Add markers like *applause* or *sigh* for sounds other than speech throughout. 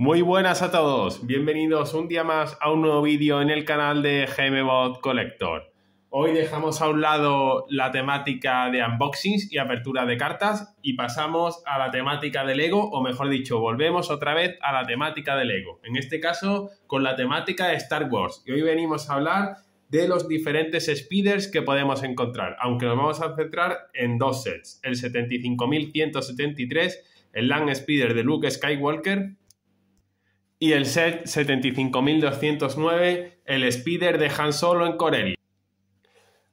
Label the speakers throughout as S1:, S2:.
S1: Muy buenas a todos, bienvenidos un día más a un nuevo vídeo en el canal de GMBot Collector. Hoy dejamos a un lado la temática de unboxings y apertura de cartas y pasamos a la temática de Lego, o mejor dicho, volvemos otra vez a la temática de Lego. En este caso, con la temática de Star Wars. Y hoy venimos a hablar de los diferentes speeders que podemos encontrar, aunque nos vamos a centrar en dos sets, el 75173, el Lang Speeder de Luke Skywalker y el set 75209, el Spider de Han Solo en Corelli.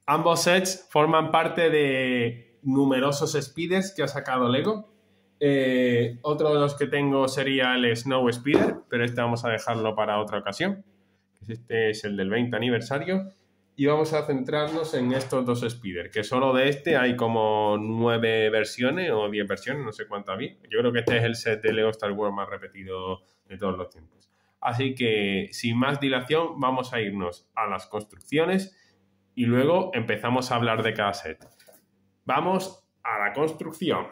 S1: Ambos sets forman parte de numerosos Speeders que ha sacado Lego. Eh, otro de los que tengo sería el Snow Speeder, pero este vamos a dejarlo para otra ocasión. Este es el del 20 aniversario. Y vamos a centrarnos en estos dos Speeder, que solo de este hay como nueve versiones o 10 versiones, no sé cuánto vi. Yo creo que este es el set de Lego Star Wars más repetido de todos los tiempos. Así que sin más dilación vamos a irnos a las construcciones y luego empezamos a hablar de cada set. Vamos a la construcción.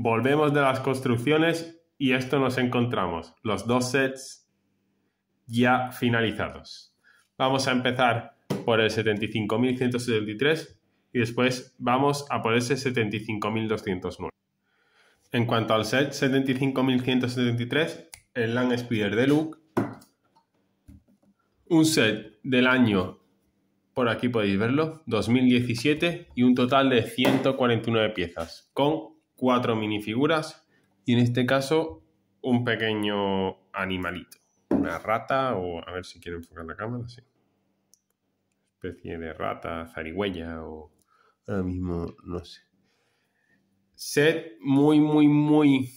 S1: Volvemos de las construcciones y esto nos encontramos, los dos sets ya finalizados. Vamos a empezar por el 75.173 y después vamos a por ese 75.209. En cuanto al set 75.173, el Land Speeder Luke, un set del año, por aquí podéis verlo, 2017 y un total de 149 piezas, con cuatro minifiguras y en este caso un pequeño animalito, una rata o a ver si quiero enfocar la cámara, sí. Especie de rata, zarigüeya o ahora mismo no sé. Set muy, muy, muy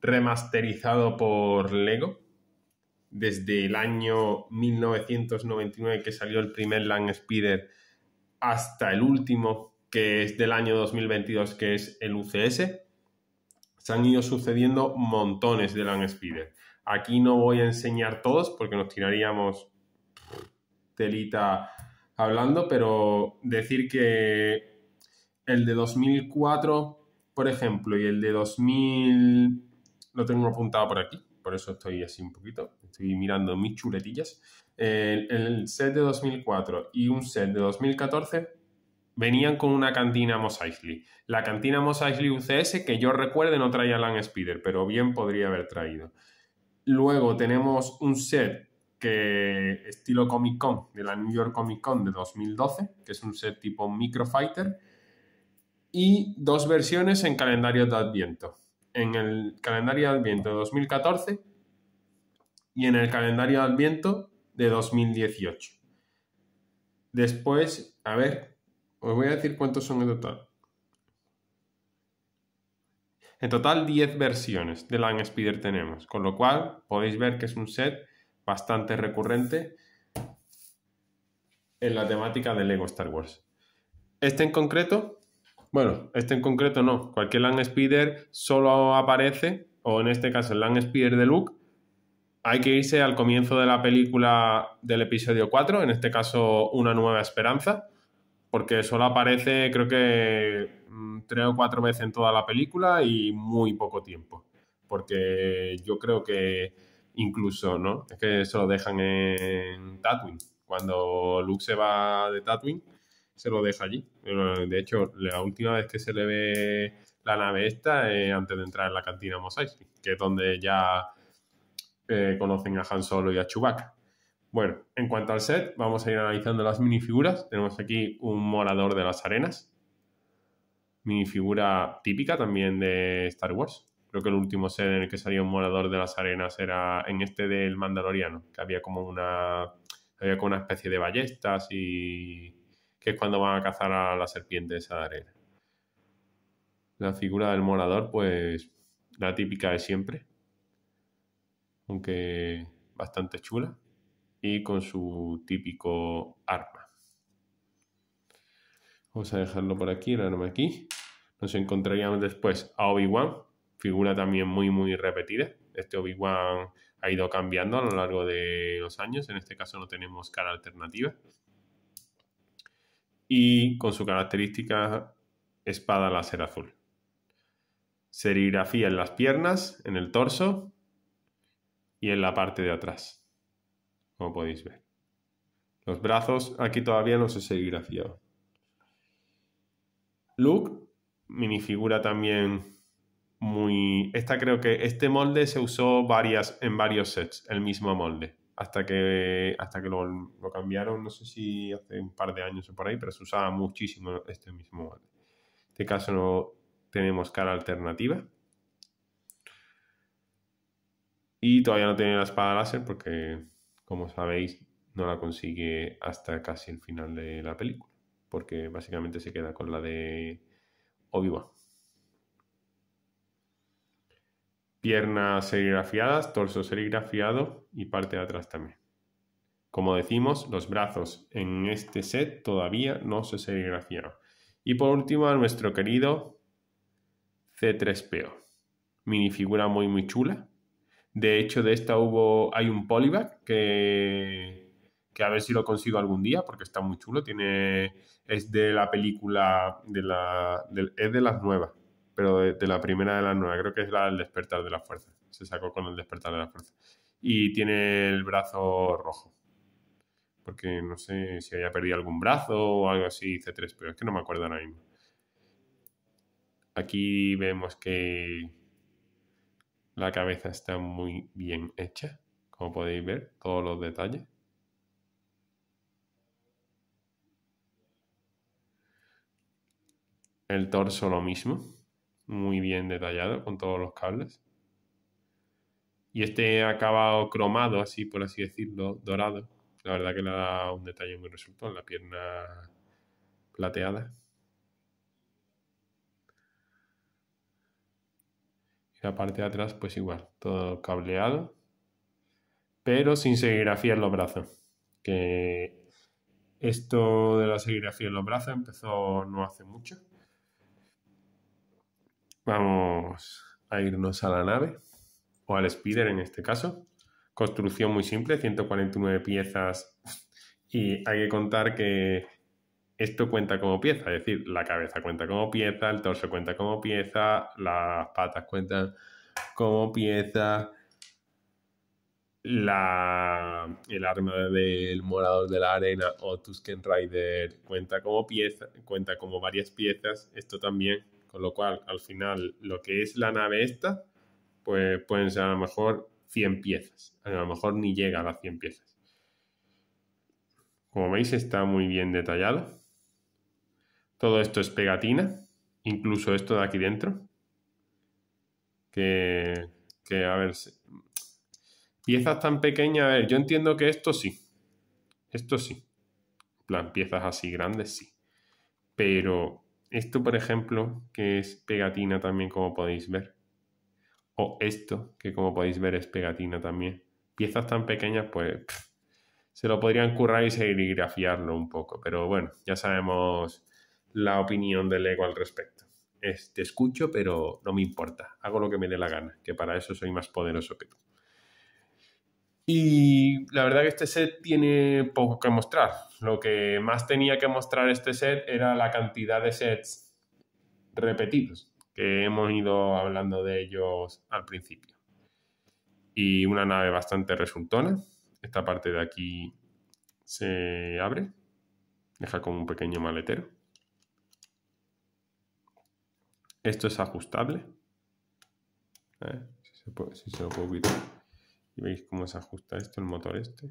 S1: remasterizado por Lego. Desde el año 1999 que salió el primer Land Speeder hasta el último que es del año 2022, que es el UCS, se han ido sucediendo montones de land Speeder. Aquí no voy a enseñar todos porque nos tiraríamos telita hablando, pero decir que el de 2004, por ejemplo, y el de 2000, lo tengo apuntado por aquí, por eso estoy así un poquito, estoy mirando mis chuletillas. el set de 2004 y un set de 2014 venían con una cantina Mos Eisley. La cantina Mos Eisley UCS, que yo recuerde, no traía Land Speeder, pero bien podría haber traído. Luego tenemos un set que estilo Comic Con, de la New York Comic Con de 2012, que es un set tipo Microfighter. Y dos versiones en calendario de Adviento. En el calendario de Adviento de 2014 y en el calendario de Adviento de 2018. Después, a ver, os voy a decir cuántos son en total. En total 10 versiones de Lang Spider tenemos, con lo cual podéis ver que es un set bastante recurrente en la temática de Lego Star Wars. Este en concreto, bueno, este en concreto no, cualquier Lang Speeder solo aparece, o en este caso el Lang Speeder de Luke, hay que irse al comienzo de la película del episodio 4, en este caso Una Nueva Esperanza, porque solo aparece creo que mm, tres o cuatro veces en toda la película y muy poco tiempo. Porque yo creo que incluso, ¿no? Es que se lo dejan en Tatooine. Cuando Luke se va de Tatooine, se lo deja allí. De hecho, la última vez que se le ve la nave esta es antes de entrar en la cantina Mosaic, que es donde ya eh, conocen a Han Solo y a Chewbacca. Bueno, en cuanto al set, vamos a ir analizando las minifiguras. Tenemos aquí un morador de las arenas. Minifigura típica también de Star Wars. Creo que el último set en el que salía un morador de las arenas era en este del Mandaloriano, que había como una, una especie de ballestas y que es cuando van a cazar a la serpiente de esa arena. La figura del morador, pues la típica de siempre, aunque bastante chula y con su típico arma. Vamos a dejarlo por aquí, el arma aquí. Nos encontraríamos después a Obi-Wan, figura también muy, muy repetida. Este Obi-Wan ha ido cambiando a lo largo de los años. En este caso no tenemos cara alternativa. Y con su característica espada láser azul. Serigrafía en las piernas, en el torso y en la parte de atrás como podéis ver. Los brazos aquí todavía no se serigrafiado. Luke, minifigura también muy... Esta creo que este molde se usó varias, en varios sets, el mismo molde. Hasta que, hasta que lo, lo cambiaron, no sé si hace un par de años o por ahí, pero se usaba muchísimo este mismo molde. En este caso no tenemos cara alternativa. Y todavía no tiene la espada láser porque como sabéis, no la consigue hasta casi el final de la película, porque básicamente se queda con la de Obi-Wan. Piernas serigrafiadas, torso serigrafiado y parte de atrás también. Como decimos, los brazos en este set todavía no se serigrafiaron. Y por último, nuestro querido C3PO. Minifigura muy muy chula, de hecho, de esta hubo, hay un polybag que, que a ver si lo consigo algún día porque está muy chulo. Tiene, es de la película, de la, es de las nuevas, pero de, la primera de las nuevas. Creo que es la del despertar de la fuerza. Se sacó con El despertar de la fuerza. Y tiene el brazo rojo. Porque no sé si haya perdido algún brazo o algo así, C3, pero es que no me acuerdo ahora mismo. Aquí vemos que la cabeza está muy bien hecha, como podéis ver, todos los detalles. El torso lo mismo, muy bien detallado con todos los cables. Y este acabado cromado, así por así decirlo, dorado, la verdad que le da un detalle muy en la pierna plateada. La parte de atrás, pues igual, todo cableado, pero sin serigrafía en los brazos. Que esto de la serigrafía en los brazos empezó no hace mucho. Vamos a irnos a la nave, o al speeder en este caso. Construcción muy simple, 149 piezas. Y hay que contar que esto cuenta como pieza, es decir, la cabeza cuenta como pieza, el torso cuenta como pieza, las patas cuentan como pieza, la, el arma del morador de la arena o Tusken Rider cuenta como pieza, cuenta como varias piezas, esto también, con lo cual al final lo que es la nave esta, pues pueden ser a lo mejor 100 piezas, a lo mejor ni llega a las 100 piezas. Como veis está muy bien detallado. Todo esto es pegatina, incluso esto de aquí dentro. Que, que a ver, piezas tan pequeñas, a ver, yo entiendo que esto sí, esto sí. En plan, piezas así grandes sí. Pero esto, por ejemplo, que es pegatina también, como podéis ver. O esto, que como podéis ver es pegatina también. Piezas tan pequeñas, pues se lo podrían currar y serigrafiarlo un poco. Pero bueno, ya sabemos la opinión del ego al respecto. Es, te escucho, pero no me importa. Hago lo que me dé la gana, que para eso soy más poderoso que tú. Y la verdad que este set tiene poco que mostrar. Lo que más tenía que mostrar este set era la cantidad de sets repetidos, que hemos ido hablando de ellos al principio. Y una nave bastante resultona. Esta parte de aquí se abre, deja como un pequeño maletero. Esto es ajustable. Si, se lo Y veis cómo se ajusta esto, el motor este.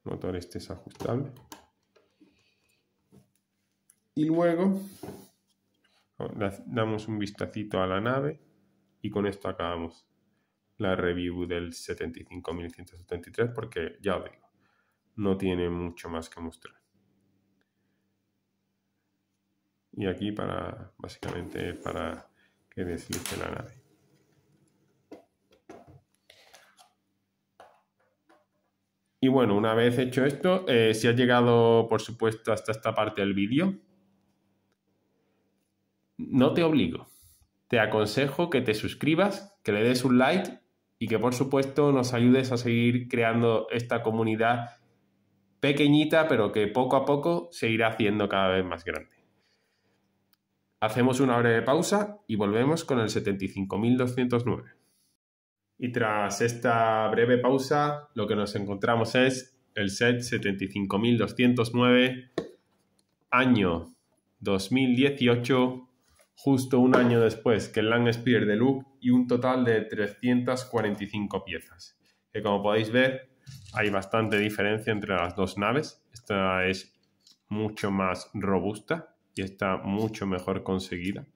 S1: El motor este es ajustable. Y luego damos un vistacito a la nave y con esto acabamos la review del 75.173 porque ya os digo, no tiene mucho más que mostrar. y aquí para básicamente para que deslice la nave. Y bueno, una vez hecho esto, eh, si has llegado, por supuesto, hasta esta parte del vídeo, no te obligo. Te aconsejo que te suscribas, que le des un like y que, por supuesto, nos ayudes a seguir creando esta comunidad pequeñita, pero que poco a poco se irá haciendo cada vez más grande. Hacemos una breve pausa y volvemos con el 75.209. Y tras esta breve pausa, lo que nos encontramos es el set 75.209, año 2018, justo un año después que el Lang Spear Luke y un total de 345 piezas. Que como podéis ver, hay bastante diferencia entre las dos naves. Esta es mucho más robusta y está mucho mejor conseguida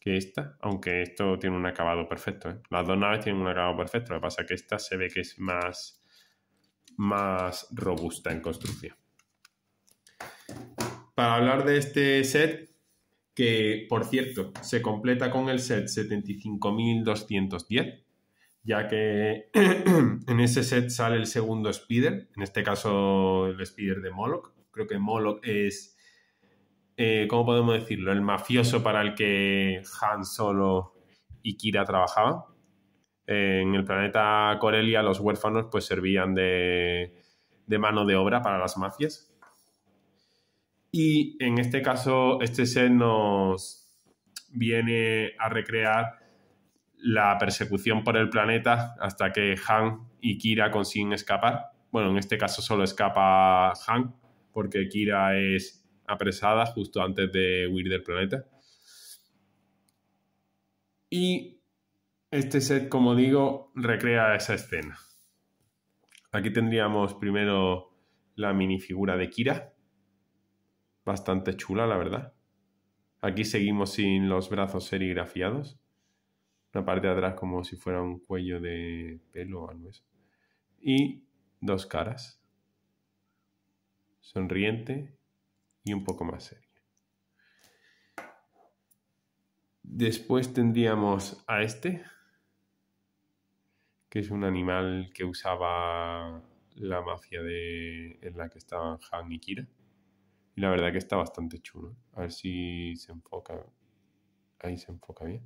S1: que esta, aunque esto tiene un acabado perfecto. ¿eh? Las dos naves tienen un acabado perfecto, lo que pasa es que esta se ve que es más, más robusta en construcción. Para hablar de este set, que por cierto, se completa con el set 75.210, ya que *clears throat* en ese set sale el segundo Spider, en este caso el Spider de Moloch. Creo que Moloch es eh, ¿cómo podemos decirlo? El mafioso para el que Han Solo y Kira trabajaban. Eh, en el planeta Corelia los huérfanos pues servían de, de mano de obra para las mafias. Y en este caso, este set nos viene a recrear la persecución por el planeta hasta que Han y Kira consiguen escapar. Bueno, en este caso solo escapa Han, porque Kira es apresada justo antes de huir del planeta. Y este set, como digo, recrea esa escena. Aquí tendríamos primero la minifigura de Kira. Bastante chula, la verdad. Aquí seguimos sin los brazos serigrafiados. la parte de atrás como si fuera un cuello de pelo o algo Y dos caras. Sonriente y un poco más serio Después tendríamos a este, que es un animal que usaba la mafia de, en la que estaban Han y Kira. Y la verdad que está bastante chulo. A ver si se enfoca. Ahí se enfoca bien.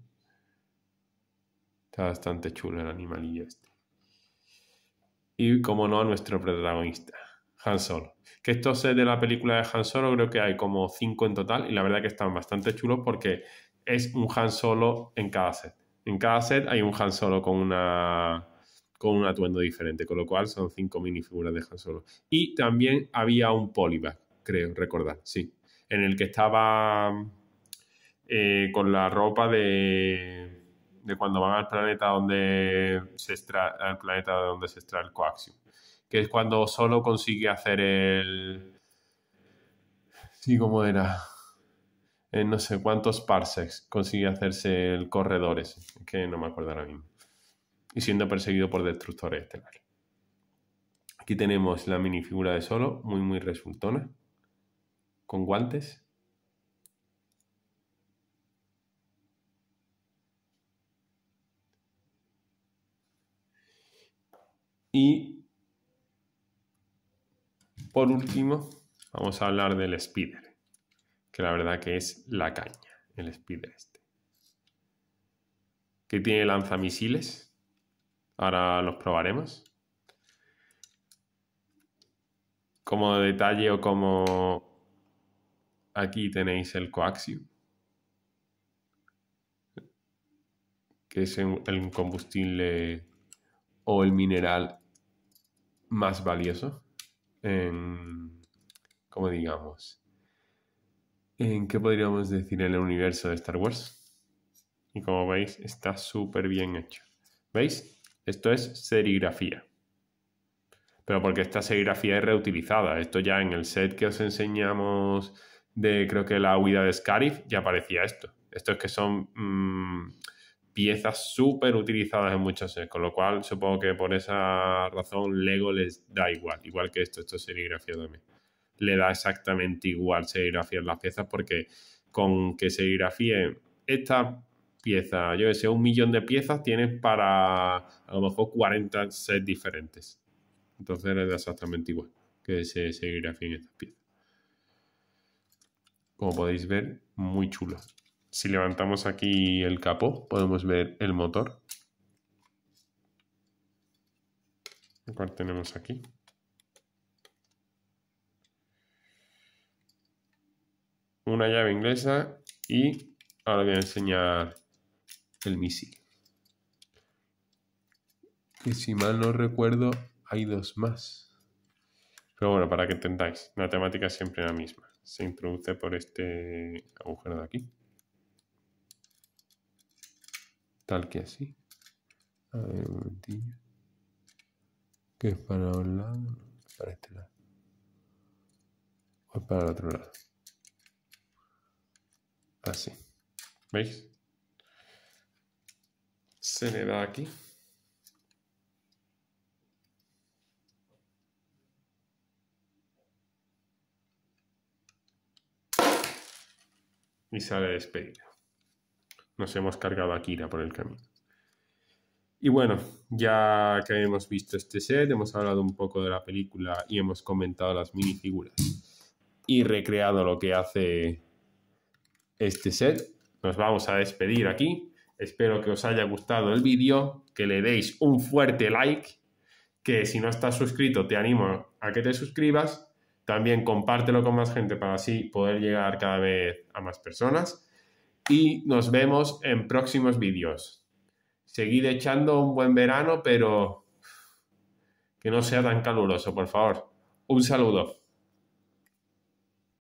S1: Está bastante chulo el animalillo este. Y como no, a nuestro protagonista. Han Solo. Que estos de la película de Han Solo creo que hay como cinco en total y la verdad que están bastante chulos porque es un Han Solo en cada set. En cada set hay un Han Solo con una con un atuendo diferente, con lo cual son cinco minifiguras de Han Solo. Y también había un polybag, creo recordar, sí, en el que estaba eh, con la ropa de, de cuando van al planeta donde se extrae, al planeta donde se extrae el coaxium que es cuando solo consigue hacer el... Sí, como era? En eh, no sé cuántos parsecs consigue hacerse el corredor ese. que no me acuerdo ahora mismo. Y siendo perseguido por destructores estelares. Aquí tenemos la minifigura de Solo, muy muy resultona, con guantes. Y por último, vamos a hablar del Spider, que la verdad que es la caña, el Spider este. Que tiene lanzamisiles, ahora los probaremos. Como detalle o como aquí tenéis el coaxium, que es el combustible o el mineral más valioso en, ¿cómo digamos? ¿En qué podríamos decir en el universo de Star Wars? Y como veis, está súper bien hecho. ¿Veis? Esto es serigrafía. Pero porque esta serigrafía es reutilizada. Esto ya en el set que os enseñamos de, creo que la huida de Scarif, ya aparecía esto. Esto es que son mm, piezas súper utilizadas en muchas series, con lo cual supongo que por esa razón Lego les da igual, igual que esto, esto es serigrafía también. Le da exactamente igual serigrafiar las piezas porque con que serigrafíen esta pieza, yo que sé, un millón de piezas tienes para a lo mejor 40 sets diferentes. Entonces le da exactamente igual que se serigrafíen estas piezas. Como podéis ver, muy chulas si levantamos aquí el capó, podemos ver el motor. cual tenemos aquí? Una llave inglesa y ahora voy a enseñar el misil. Que si mal no recuerdo, hay dos más. Pero bueno, para que entendáis, la temática es siempre la misma. Se introduce por este agujero de aquí tal que así. A ver, un momentillo. Que es para un lado, para este lado. O para el otro lado. Así. ¿Veis? Se le da aquí. Y sale despedido. Nos hemos cargado a Kira por el camino. Y bueno, ya que hemos visto este set, hemos hablado un poco de la película y hemos comentado las minifiguras y recreado lo que hace este set, nos vamos a despedir aquí. Espero que os haya gustado el vídeo, que le deis un fuerte like, que si no estás suscrito te animo a que te suscribas. También compártelo con más gente para así poder llegar cada vez a más personas y nos vemos en próximos vídeos. Seguid echando un buen verano, pero que no sea tan caluroso, por favor. Un saludo.